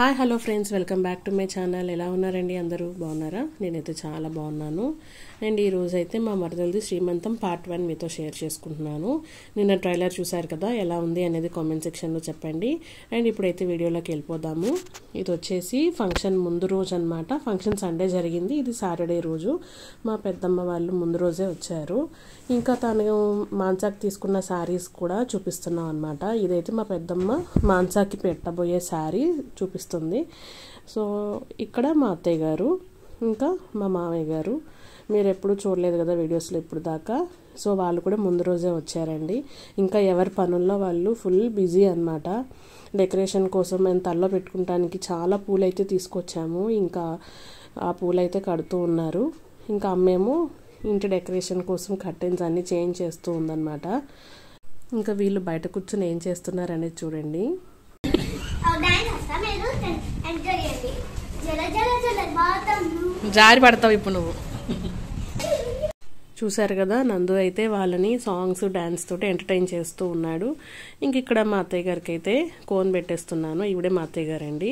hi hello friends welcome back to my channel ఎలా ఉన్నారండి అందరూ బాగున్నారా నేనైతే చాలా బాగున్నాను అండ్ ఈరోజు అయితే మా మరదలది శ్రీమంతం పార్ట్ వన్ మీతో షేర్ చేసుకుంటున్నాను నిన్న ట్రైలర్ చూశారు కదా ఎలా ఉంది అనేది కామెంట్ సెక్షన్లో చెప్పండి అండ్ ఇప్పుడైతే వీడియోలోకి వెళ్ళిపోదాము ఇది వచ్చేసి ఫంక్షన్ ముందు రోజు అనమాట ఫంక్షన్ సండే జరిగింది ఇది సాటర్డే రోజు మా పెద్దమ్మ వాళ్ళు ముందు రోజే వచ్చారు ఇంకా తను మాన్సాకి తీసుకున్న శారీస్ కూడా చూపిస్తున్నాం అనమాట ఇదైతే మా పెద్దమ్మ మాన్సాకి పెట్టబోయే శారీ చూపిస్తున్నాను చేస్తుంది సో ఇక్కడ మా అత్తయ్య గారు ఇంకా మా మామయ్య గారు మీరు ఎప్పుడు చూడలేదు కదా వీడియోస్లో ఇప్పుడు దాకా సో వాళ్ళు కూడా ముందు రోజే వచ్చారండి ఇంకా ఎవరి పనుల్లో వాళ్ళు ఫుల్ బిజీ అనమాట డెకరేషన్ కోసం మేము తల్లో పెట్టుకుంటానికి చాలా పూలైతే తీసుకొచ్చాము ఇంకా ఆ పూలైతే కడుతూ ఉన్నారు ఇంకా అమ్మేమో ఇంటి డెకరేషన్ కోసం కర్టెన్స్ అన్నీ చేంజ్ చేస్తూ ఉందన్నమాట ఇంకా వీళ్ళు బయట కూర్చొని ఏం చేస్తున్నారనేది చూడండి జారి పడతావు ఇప్పుడు నువ్వు చూశారు కదా నందు అయితే వాళ్ళని సాంగ్స్ డ్యాన్స్ తోటి ఎంటర్టైన్ చేస్తూ ఉన్నాడు ఇంక ఇక్కడ మా అత్తయ్య గారికి అయితే కోన్ పెట్టేస్తున్నాను ఇవిడే మా అత్తయ్య గారండి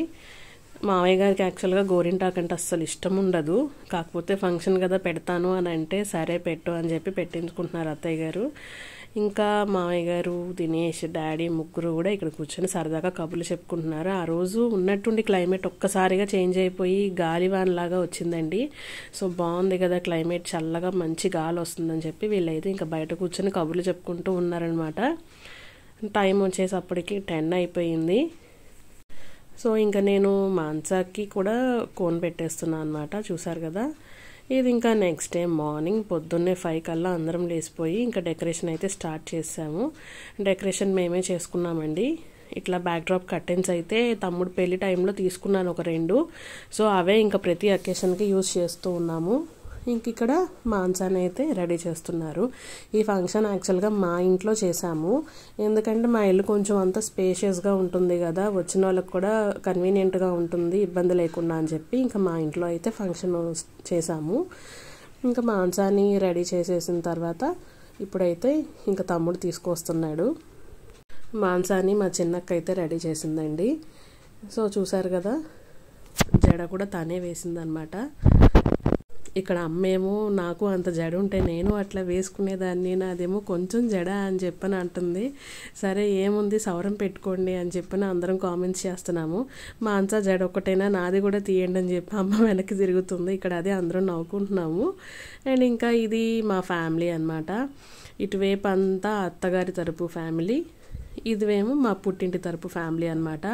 మావయ్య గారికి యాక్చువల్గా గోరింటాకు అంటే అస్సలు ఇష్టం ఉండదు కాకపోతే ఫంక్షన్ కదా పెడతాను అని అంటే సరే పెట్టు అని చెప్పి పెట్టించుకుంటున్నారు అత్తయ్య గారు ఇంకా మామయ్య గారు దినేష్ డాడీ ముగ్గురు కూడా ఇక్కడ కూర్చొని సరదాగా కబుర్లు చెప్పుకుంటున్నారు ఆ రోజు ఉన్నట్టుండి క్లైమేట్ ఒక్కసారిగా చేంజ్ అయిపోయి లాగా వచ్చిందండి సో బాగుంది కదా క్లైమేట్ చల్లగా మంచి గాలి వస్తుందని చెప్పి వీళ్ళైతే ఇంకా బయట కూర్చొని కబుర్లు చెప్పుకుంటూ ఉన్నారనమాట టైం వచ్చేసప్పటికి టెన్ అయిపోయింది సో ఇంకా నేను మాన్సాకి కూడా కోన్ పెట్టేస్తున్నాను అనమాట చూసారు కదా ఇది ఇంకా నెక్స్ట్ డే మార్నింగ్ పొద్దున్నే ఫైవ్ కల్లా అందరం లేసిపోయి ఇంకా డెకరేషన్ అయితే స్టార్ట్ చేసాము డెకరేషన్ మేమే చేసుకున్నామండి ఇట్లా బ్యాక్డ్రాప్ కర్టెన్స్ అయితే తమ్ముడు పెళ్లి టైంలో తీసుకున్నాను ఒక రెండు సో అవే ఇంకా ప్రతి అకేషన్కి యూస్ చేస్తూ ఉన్నాము ఇంక ఇక్కడ మాంసాన్ని అయితే రెడీ చేస్తున్నారు ఈ ఫంక్షన్ యాక్చువల్గా మా ఇంట్లో చేశాము ఎందుకంటే మా ఇల్లు కొంచెం అంత స్పేషియస్గా ఉంటుంది కదా వచ్చిన వాళ్ళకి కూడా కన్వీనియంట్గా ఉంటుంది ఇబ్బంది లేకుండా అని చెప్పి ఇంకా మా ఇంట్లో అయితే ఫంక్షన్ చేశాము ఇంకా మాంసాన్ని రెడీ చేసేసిన తర్వాత ఇప్పుడైతే ఇంకా తమ్ముడు తీసుకొస్తున్నాడు మాంసాన్ని మా చిన్నక్క అయితే రెడీ చేసిందండి సో చూసారు కదా జడ కూడా తనే వేసిందనమాట ఇక్కడ అమ్మేమో నాకు అంత జడ ఉంటే నేను అట్లా వేసుకునేదాన్ని నాదేమో కొంచెం జడ అని చెప్పని అంటుంది సరే ఏముంది సౌరం పెట్టుకోండి అని చెప్పని అందరం కామెంట్స్ చేస్తున్నాము మా అంతా జడ ఒక్కటైనా నాది కూడా తీయండి అని చెప్పి అమ్మ వెనక్కి తిరుగుతుంది ఇక్కడ అదే అందరం నవ్వుకుంటున్నాము అండ్ ఇంకా ఇది మా ఫ్యామిలీ అనమాట ఇటువైపు అంతా అత్తగారి తరపు ఫ్యామిలీ ఇదివేమో మా పుట్టింటి తరపు ఫ్యామిలీ అనమాట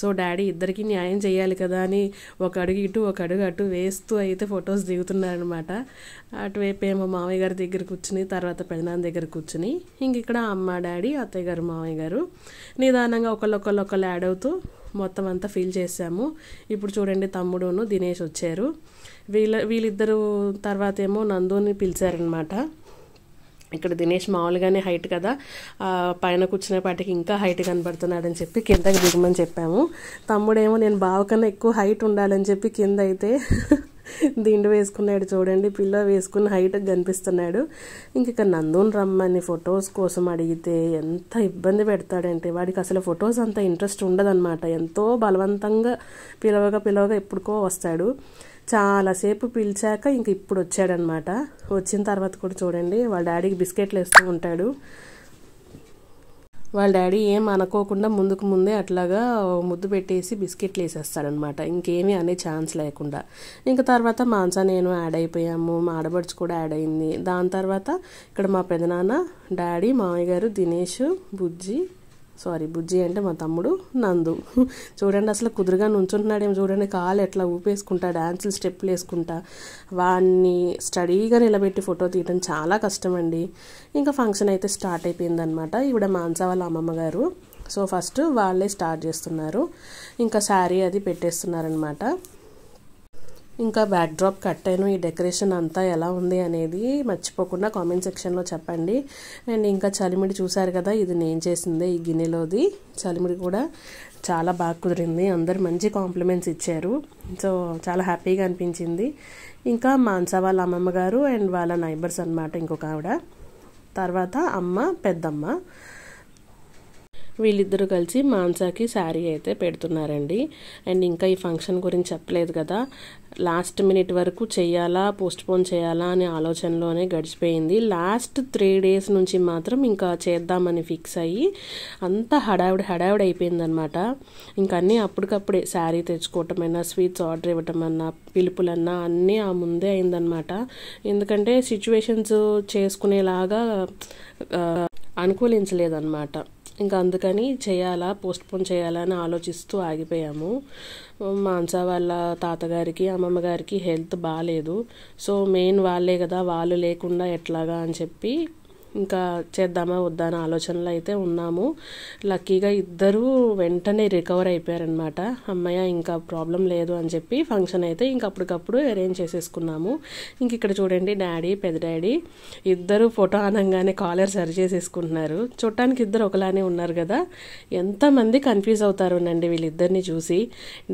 సో డాడీ ఇద్దరికి న్యాయం చేయాలి కదా అని ఒక అడుగు ఇటు ఒక అడుగు అటు వేస్తూ అయితే ఫొటోస్ దిగుతున్నారనమాట అటువైపు ఏమో మామయ్య గారి దగ్గర కూర్చుని తర్వాత పెదనాన్న దగ్గర కూర్చుని ఇంక ఇక్కడ అమ్మ డాడీ అత్తయ్య గారు మామయ్య గారు నిదానంగా ఒకళ్ళొకళ్ళు ఒకళ్ళు యాడ్ అవుతూ మొత్తం అంతా ఫీల్ చేసాము ఇప్పుడు చూడండి తమ్ముడును దినేష్ వచ్చారు వీళ్ళ వీళ్ళిద్దరూ తర్వాత ఏమో నందుని పిలిచారనమాట ఇక్కడ దినేష్ మామూలుగానే హైట్ కదా పైన కూర్చునేపాటికి ఇంకా హైట్ కనబడుతున్నాడని చెప్పి కిందకి దిగమని చెప్పాము తమ్ముడేమో నేను బావ కన్నా ఎక్కువ హైట్ ఉండాలని చెప్పి కింద అయితే దిండు వేసుకున్నాడు చూడండి పిల్ల వేసుకుని హైట్ కనిపిస్తున్నాడు ఇంక నందుని రమ్మని ఫొటోస్ కోసం అడిగితే ఎంత ఇబ్బంది పెడతాడంటే వాడికి అసలు ఫొటోస్ అంత ఇంట్రెస్ట్ ఉండదన్నమాట ఎంతో బలవంతంగా పిలవగా పిలవగా ఎప్పుడుకో వస్తాడు చాలాసేపు పిలిచాక ఇంక ఇప్పుడు వచ్చాడనమాట వచ్చిన తర్వాత కూడా చూడండి వాళ్ళ డాడీకి బిస్కెట్లు వేస్తూ ఉంటాడు వాళ్ళ డాడీ ఏం అనుకోకుండా ముందుకు ముందే అట్లాగా ముద్దు పెట్టేసి బిస్కెట్లు వేసేస్తాడనమాట ఇంకేమీ అనే ఛాన్స్ లేకుండా ఇంకా తర్వాత మాంసా నేను యాడ్ అయిపోయాము మా ఆడబడుచు కూడా యాడ్ అయింది దాని తర్వాత ఇక్కడ మా పెదనాన్న డాడీ మామయ్య గారు దినేష్ బుజ్జి సారీ బుజ్జి అంటే మా తమ్ముడు నందు చూడండి అసలు కుదురుగా నుంచుంటున్నాడేమో చూడండి కాలు ఎట్లా ఊపేసుకుంటా డ్యాన్సులు స్టెప్లు వేసుకుంటా వాడిని స్టడీగా నిలబెట్టి ఫోటో తీయడం చాలా కష్టం అండి ఇంకా ఫంక్షన్ అయితే స్టార్ట్ అయిపోయిందనమాట ఇవిడ మాన్సా వాళ్ళ అమ్మమ్మ గారు సో ఫస్ట్ వాళ్ళే స్టార్ట్ చేస్తున్నారు ఇంకా శారీ అది పెట్టేస్తున్నారనమాట ఇంకా బ్యాక్ డ్రాప్ కట్టాను ఈ డెకరేషన్ అంతా ఎలా ఉంది అనేది మర్చిపోకుండా కామెంట్ సెక్షన్లో చెప్పండి అండ్ ఇంకా చలిమిడి చూసారు కదా ఇది నేను చేసిందే ఈ గిన్నెలోది చలిమిడి కూడా చాలా బాగా కుదిరింది అందరు మంచి కాంప్లిమెంట్స్ ఇచ్చారు సో చాలా హ్యాపీగా అనిపించింది ఇంకా మాన్సా వాళ్ళ అమ్మమ్మ గారు అండ్ వాళ్ళ నైబర్స్ అనమాట ఇంకొక ఆవిడ తర్వాత అమ్మ పెద్దమ్మ వీళ్ళిద్దరూ కలిసి మాన్సాకి శారీ అయితే పెడుతున్నారండి అండ్ ఇంకా ఈ ఫంక్షన్ గురించి చెప్పలేదు కదా లాస్ట్ మినిట్ వరకు చేయాలా పోస్ట్పోన్ చేయాలా అనే ఆలోచనలోనే గడిచిపోయింది లాస్ట్ త్రీ డేస్ నుంచి మాత్రం ఇంకా చేద్దామని ఫిక్స్ అయ్యి అంతా హడావిడి హడావిడి అయిపోయిందనమాట అన్నీ అప్పటికప్పుడే శారీ తెచ్చుకోవటమైనా స్వీట్స్ ఆర్డర్ ఇవ్వటమన్నా పిలుపులన్నా అన్నీ ఆ ముందే అయిందనమాట ఎందుకంటే సిచ్యువేషన్స్ చేసుకునేలాగా అనుకూలించలేదన్నమాట ఇంకా అందుకని చేయాలా పోస్ట్ పోన్ చేయాలా అని ఆలోచిస్తూ ఆగిపోయాము మాన్సా వాళ్ళ తాతగారికి అమ్మమ్మ గారికి హెల్త్ బాగాలేదు సో మెయిన్ వాళ్ళే కదా వాళ్ళు లేకుండా ఎట్లాగా అని చెప్పి ఇంకా చేద్దామా వద్దా అనే ఆలోచనలో అయితే ఉన్నాము లక్కీగా ఇద్దరూ వెంటనే రికవర్ అయిపోయారనమాట అమ్మయ్య ఇంకా ప్రాబ్లం లేదు అని చెప్పి ఫంక్షన్ అయితే ఇంక అప్పటికప్పుడు అరేంజ్ చేసేసుకున్నాము ఇంక ఇక్కడ చూడండి డాడీ పెద్ద డాడీ ఇద్దరు ఫోటో అనగానే కాలర్ సరి చేసేసుకుంటున్నారు చూడటానికి ఇద్దరు ఒకలానే ఉన్నారు కదా ఎంతమంది కన్ఫ్యూజ్ అవుతారు అండి వీళ్ళిద్దరిని చూసి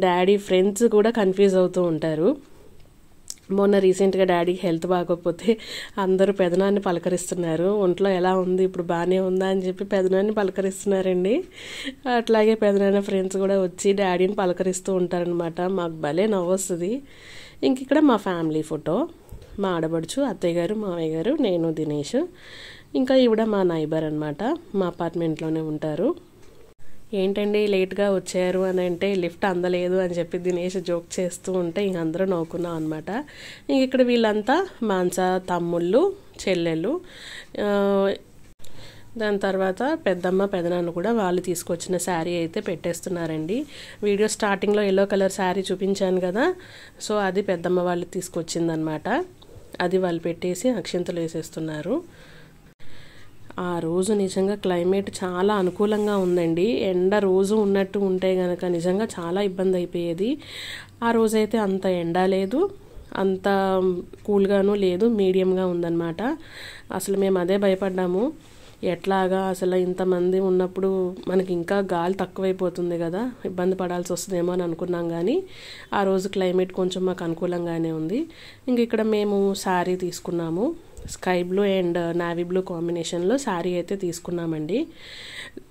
డాడీ ఫ్రెండ్స్ కూడా కన్ఫ్యూజ్ అవుతూ ఉంటారు మొన్న రీసెంట్గా డాడీకి హెల్త్ బాగోకపోతే అందరూ పెదనాన్ని పలకరిస్తున్నారు ఒంట్లో ఎలా ఉంది ఇప్పుడు బాగానే ఉందా అని చెప్పి పెదనాన్ని పలకరిస్తున్నారండి అట్లాగే పెదనాన్న ఫ్రెండ్స్ కూడా వచ్చి డాడీని పలకరిస్తూ ఉంటారనమాట మాకు భలే నవ్వొస్తుంది ఇంక ఇక్కడ మా ఫ్యామిలీ ఫోటో మా ఆడబడుచు అత్తయ్య గారు మామయ్య గారు నేను దినేష్ ఇంకా ఇవిడ మా నైబర్ అనమాట మా అపార్ట్మెంట్లోనే ఉంటారు ఏంటండి లేట్గా వచ్చారు అని అంటే లిఫ్ట్ అందలేదు అని చెప్పి దినేష్ జోక్ చేస్తూ ఉంటే ఇంక అందరూ నవ్వుకున్నాం అనమాట ఇంక ఇక్కడ వీళ్ళంతా మాంస తమ్ముళ్ళు చెల్లెళ్ళు దాని తర్వాత పెద్దమ్మ పెదనాన్న కూడా వాళ్ళు తీసుకొచ్చిన శారీ అయితే పెట్టేస్తున్నారండి వీడియో స్టార్టింగ్లో ఎల్లో కలర్ శారీ చూపించాను కదా సో అది పెద్దమ్మ వాళ్ళు తీసుకొచ్చిందనమాట అది వాళ్ళు పెట్టేసి అక్షింతలు వేసేస్తున్నారు ఆ రోజు నిజంగా క్లైమేట్ చాలా అనుకూలంగా ఉందండి ఎండ రోజు ఉన్నట్టు ఉంటే గనక నిజంగా చాలా ఇబ్బంది అయిపోయేది ఆ రోజైతే అంత ఎండ లేదు అంత కూల్గాను లేదు మీడియంగా ఉందన్నమాట అసలు మేము అదే భయపడ్డాము ఎట్లాగా అసలు ఇంతమంది ఉన్నప్పుడు మనకి ఇంకా గాలి తక్కువైపోతుంది కదా ఇబ్బంది పడాల్సి వస్తుందేమో అని అనుకున్నాం కానీ ఆ రోజు క్లైమేట్ కొంచెం మాకు అనుకూలంగానే ఉంది ఇంక ఇక్కడ మేము శారీ తీసుకున్నాము sky blue and navy blue కాంబినేషన్లో శారీ అయితే తీసుకున్నామండి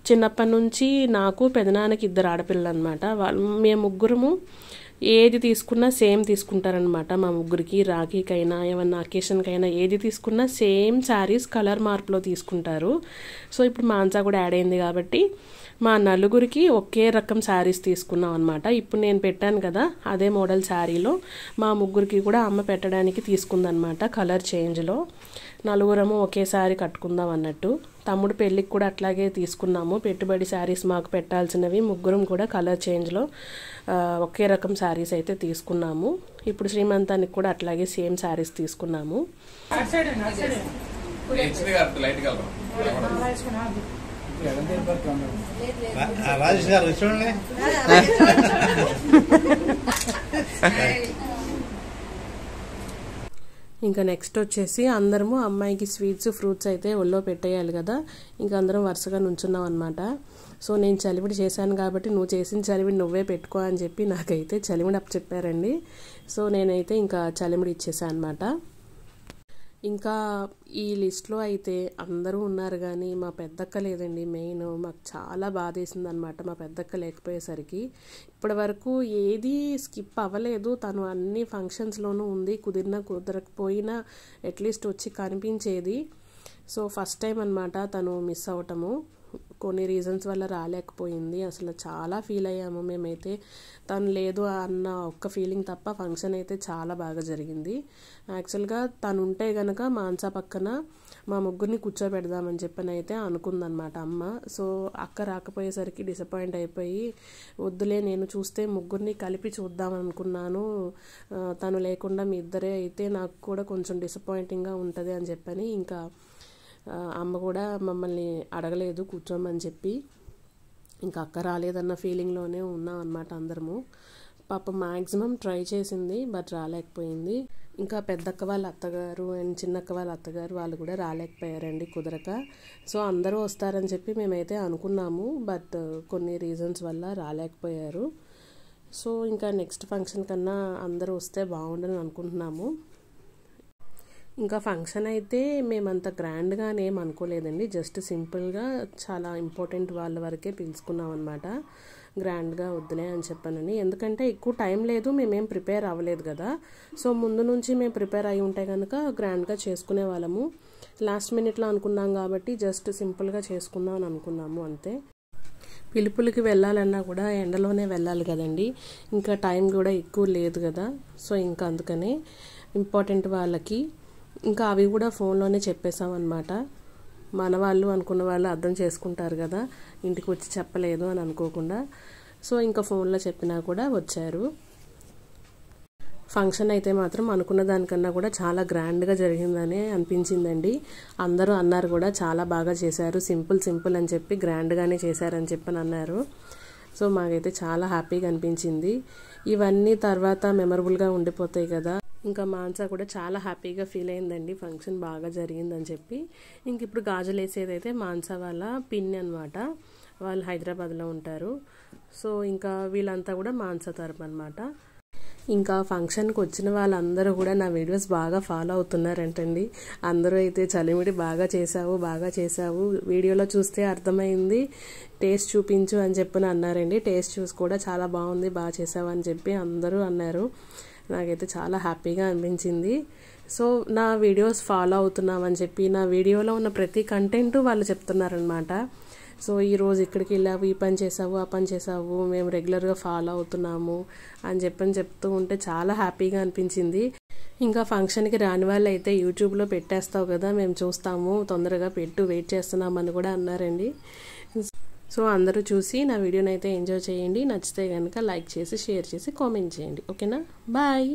చిన్నప్పటి నుంచి నాకు పెదనాన్నకి ఇద్దరు ఆడపిల్లలు అనమాట వాళ్ళు మేము ముగ్గురము ఏది తీసుకున్నా సేమ్ తీసుకుంటారనమాట మా ముగ్గురికి రాఖీకైనా ఏమన్నా అకేషన్కైనా ఏది తీసుకున్నా సేమ్ శారీస్ కలర్ మార్పులో తీసుకుంటారు సో ఇప్పుడు మాంసా కూడా యాడ్ అయింది కాబట్టి మా నలుగురికి ఒకే రకం శారీస్ తీసుకున్నాం అనమాట ఇప్పుడు నేను పెట్టాను కదా అదే మోడల్ శారీలో మా ముగ్గురికి కూడా అమ్మ పెట్టడానికి తీసుకుందనమాట కలర్ చేంజ్లో నలుగురము ఒకే శారీ కట్టుకుందాం అన్నట్టు తమ్ముడు పెళ్ళికి కూడా అట్లాగే తీసుకున్నాము పెట్టుబడి శారీస్ మాకు పెట్టాల్సినవి ముగ్గురం కూడా కలర్ చేంజ్లో ఒకే రకం శారీస్ అయితే తీసుకున్నాము ఇప్పుడు శ్రీమంతానికి కూడా అట్లాగే సేమ్ శారీస్ తీసుకున్నాము రాజేష్ గారు చూడండి ఇంకా నెక్స్ట్ వచ్చేసి అందరము అమ్మాయికి స్వీట్స్ ఫ్రూట్స్ అయితే ఒళ్ళో పెట్టేయాలి కదా ఇంకా అందరం వరుసగా నుంచున్నాం అనమాట సో నేను చలివిడి చేశాను కాబట్టి నువ్వు చేసిన చలివిడి నువ్వే పెట్టుకో అని చెప్పి నాకైతే చలివిడి అప్ చెప్పారండి సో నేనైతే ఇంకా చలిమిడి ఇచ్చేసాను అనమాట ఇంకా ఈ లిస్ట్లో అయితే అందరూ ఉన్నారు కానీ మా పెద్దక్క లేదండి మెయిన్ మాకు చాలా బాధేసింది అనమాట మా పెద్దక్క లేకపోయేసరికి ఇప్పటి వరకు ఏది స్కిప్ అవ్వలేదు తను అన్ని ఫంక్షన్స్లోనూ ఉంది కుదిరినా కుదరకపోయినా అట్లీస్ట్ వచ్చి కనిపించేది సో ఫస్ట్ టైం అనమాట తను మిస్ అవటము కొన్ని రీజన్స్ వల్ల రాలేకపోయింది అసలు చాలా ఫీల్ అయ్యాము మేమైతే తను లేదు అన్న ఒక్క ఫీలింగ్ తప్ప ఫంక్షన్ అయితే చాలా బాగా జరిగింది యాక్చువల్గా తను ఉంటే గనక మాన్సా పక్కన మా ముగ్గురిని కూర్చోబెడదామని చెప్పని అయితే అనుకుందనమాట అమ్మ సో అక్క రాకపోయేసరికి డిసప్పాయింట్ అయిపోయి వద్దులే నేను చూస్తే ముగ్గురిని కలిపి చూద్దాం అనుకున్నాను తను లేకుండా మీ ఇద్దరే అయితే నాకు కూడా కొంచెం డిసప్పాయింటింగ్గా ఉంటుంది అని చెప్పని ఇంకా అమ్మ కూడా మమ్మల్ని అడగలేదు కూర్చోమని చెప్పి ఇంకా అక్క రాలేదన్న ఫీలింగ్లోనే ఉన్నాం అనమాట అందరము పాప మ్యాక్సిమం ట్రై చేసింది బట్ రాలేకపోయింది ఇంకా పెద్దక్క వాళ్ళ అత్తగారు అండ్ చిన్నక్క వాళ్ళ అత్తగారు వాళ్ళు కూడా రాలేకపోయారండి కుదరక సో అందరూ వస్తారని చెప్పి మేమైతే అనుకున్నాము బట్ కొన్ని రీజన్స్ వల్ల రాలేకపోయారు సో ఇంకా నెక్స్ట్ ఫంక్షన్ కన్నా అందరూ వస్తే బాగుండని అనుకుంటున్నాము ఇంకా ఫంక్షన్ అయితే మేమంత గ్రాండ్గా ఏం అనుకోలేదండి జస్ట్ సింపుల్గా చాలా ఇంపార్టెంట్ వాళ్ళ వరకే పిలుచుకున్నాం అనమాట గ్రాండ్గా వద్దులే అని చెప్పానని ఎందుకంటే ఎక్కువ టైం లేదు మేమేం ప్రిపేర్ అవ్వలేదు కదా సో ముందు నుంచి మేము ప్రిపేర్ అయి ఉంటే కనుక గ్రాండ్గా చేసుకునే వాళ్ళము లాస్ట్ మినిట్లో అనుకున్నాం కాబట్టి జస్ట్ సింపుల్గా చేసుకుందాం అని అనుకున్నాము అంతే పిలుపులకి వెళ్ళాలన్నా కూడా ఎండలోనే వెళ్ళాలి కదండి ఇంకా టైం కూడా ఎక్కువ లేదు కదా సో ఇంకా అందుకనే ఇంపార్టెంట్ వాళ్ళకి ఇంకా అవి కూడా ఫోన్లోనే చెప్పేశామన్నమాట మన వాళ్ళు అనుకున్న వాళ్ళు అర్థం చేసుకుంటారు కదా ఇంటికి వచ్చి చెప్పలేదు అని అనుకోకుండా సో ఇంకా ఫోన్లో చెప్పినా కూడా వచ్చారు ఫంక్షన్ అయితే మాత్రం అనుకున్న దానికన్నా కూడా చాలా గ్రాండ్గా జరిగిందని అనిపించిందండి అందరూ అన్నారు కూడా చాలా బాగా చేశారు సింపుల్ సింపుల్ అని చెప్పి గ్రాండ్గానే చేశారని చెప్పి అన్నారు సో మాకైతే చాలా హ్యాపీగా అనిపించింది ఇవన్నీ తర్వాత మెమరబుల్గా ఉండిపోతాయి కదా ఇంకా మాన్సా కూడా చాలా హ్యాపీగా ఫీల్ అయిందండి ఫంక్షన్ బాగా జరిగిందని చెప్పి ఇంక ఇప్పుడు గాజులు వేసేదైతే మాన్సా వాళ్ళ పిన్ అనమాట వాళ్ళు హైదరాబాద్లో ఉంటారు సో ఇంకా వీళ్ళంతా కూడా మాన్సా తరపు అనమాట ఇంకా ఫంక్షన్కి వచ్చిన వాళ్ళందరూ కూడా నా వీడియోస్ బాగా ఫాలో అవుతున్నారంటండి అందరూ అయితే చలిమిడి బాగా చేశావు బాగా చేశావు వీడియోలో చూస్తే అర్థమైంది టేస్ట్ చూపించు అని చెప్పిన అన్నారండి టేస్ట్ చూసి కూడా చాలా బాగుంది బాగా చేసావు అని చెప్పి అందరూ అన్నారు నాకైతే చాలా హ్యాపీగా అనిపించింది సో నా వీడియోస్ ఫాలో అవుతున్నామని చెప్పి నా వీడియోలో ఉన్న ప్రతి కంటెంట్ వాళ్ళు చెప్తున్నారనమాట సో ఈరోజు ఇక్కడికి వెళ్ళావు ఈ పని చేసావు ఆ పని చేసావు మేము రెగ్యులర్గా ఫాలో అవుతున్నాము అని చెప్పని చెప్తూ ఉంటే చాలా హ్యాపీగా అనిపించింది ఇంకా ఫంక్షన్కి రాని వాళ్ళు అయితే యూట్యూబ్లో పెట్టేస్తావు కదా మేము చూస్తాము తొందరగా పెట్టు వెయిట్ చేస్తున్నామని కూడా అన్నారండి సో అందరూ చూసి నా వీడియోని అయితే ఎంజాయ్ చేయండి నచ్చితే కనుక లైక్ చేసి షేర్ చేసి కామెంట్ చేయండి ఓకేనా బాయ్